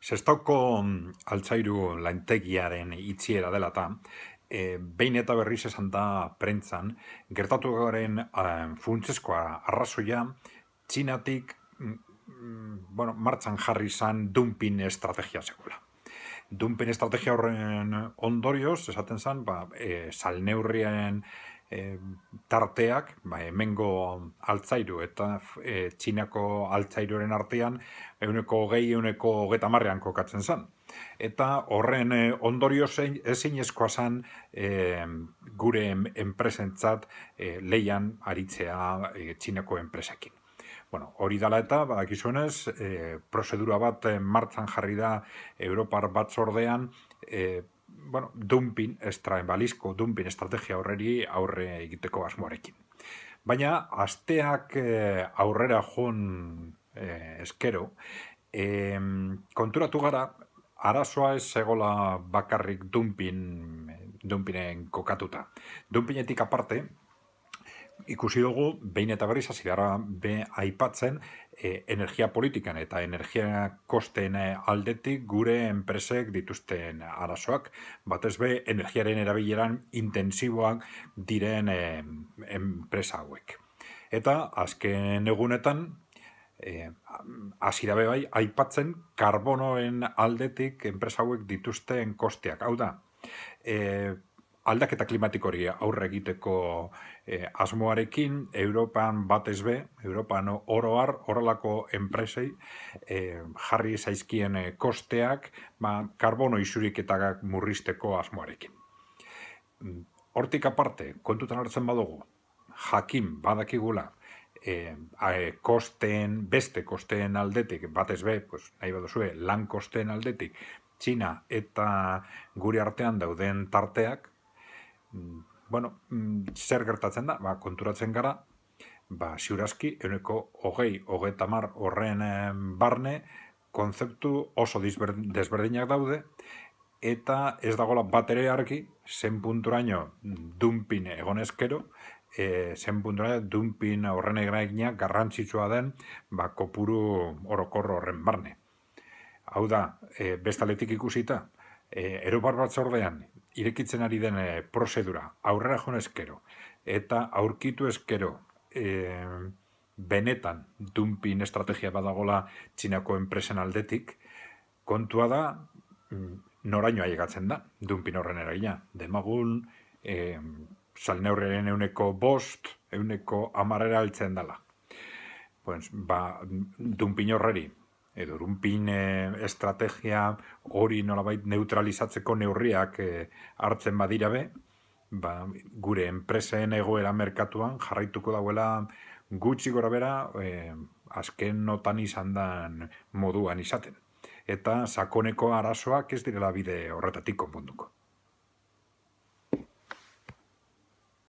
Sestoko mm, altzairu lantegiaren itziera dela eta e, behin eta berriz esan da prentzan, gertatu garen eh, funtzeskoa arrazoia, txinatik mm, mm, bueno, martxan jarri izan dumpin estrategia segula. Dumpin estrategia horren ondorioz, esaten zen, ba, e, salneurrien e, tarteak, ba, hemengo altzairu eta e, txinako altzairuaren artean euneko gehi euneko getamarrean kokatzen zen. Eta horren e, ondorio zein, ezin eskoazan gure enpresentzat e, leian aritzea e, txinako enpresekin. Bueno, hori dala eta, badakizuenez, e, prozedura bat e, martzan jarri da Europar batzordean e, bueno, dumping estraen balizko, dumping estrategia aurreri aurre egiteko asmoarekin. Baina, asteak eh, aurrera joan eskero, eh, konturatu gara, arazoa ez egola bakarrik dumping, dumpinen kokatuta. Dumpinetik aparte, ikusi dugu, behin eta berriz, azibarra be aipatzen, eh, energia politikan eta energia kosten eh, aldetik gure enpresek dituzten arazoak, batez be, energiaren erabileran intensiboak diren e, enpresa hauek. Eta, azken egunetan, e, be bai, aipatzen karbonoen aldetik enpresa hauek dituzten kosteak. Hau da, aldaketa klimatikoria aurre egiteko e, asmoarekin, Europan batez be, oro oroar, horrelako enpresei eh, jarri zaizkien eh, kosteak, ba, karbono isuriketak murrizteko asmoarekin. Hortik aparte, kontutan hartzen badugu, jakin badakigula, e, kosten, beste kosteen aldetik, batez be, pues, nahi lan kosteen aldetik, Txina eta gure artean dauden tarteak, Mm, bueno, mm, zer gertatzen da, ba, konturatzen gara, ba, ziurazki, euneko hogei, hogei tamar horren barne, konzeptu oso desberdinak daude, eta ez dagola bat ere harki, zen punturaino dumpin egonezkero, e, zen punturaino dumpin horren egin garrantzitsua den, ba, kopuru orokorro horren barne. Hau da, e, bestaletik ikusita, e, eh, erobar bat irekitzen ari den e, prozedura, aurrera joan eskero, eta aurkitu eskero, e, benetan, dumpin estrategia badagola txinako enpresen aldetik, kontua da, mm, noraino egatzen da, dumpin horren eragina, demagun, e, salne euneko bost, euneko amarrera altzen dela. Pues, ba, dumpin horreri, edo erunpin estrategia hori nolabait neutralizatzeko neurriak eh, hartzen badira be, ba, gure enpresen egoera merkatuan jarraituko dauela gutxi gora bera e, eh, azken notan izan dan moduan izaten. Eta sakoneko arasoak ez direla bide horretatik konponduko.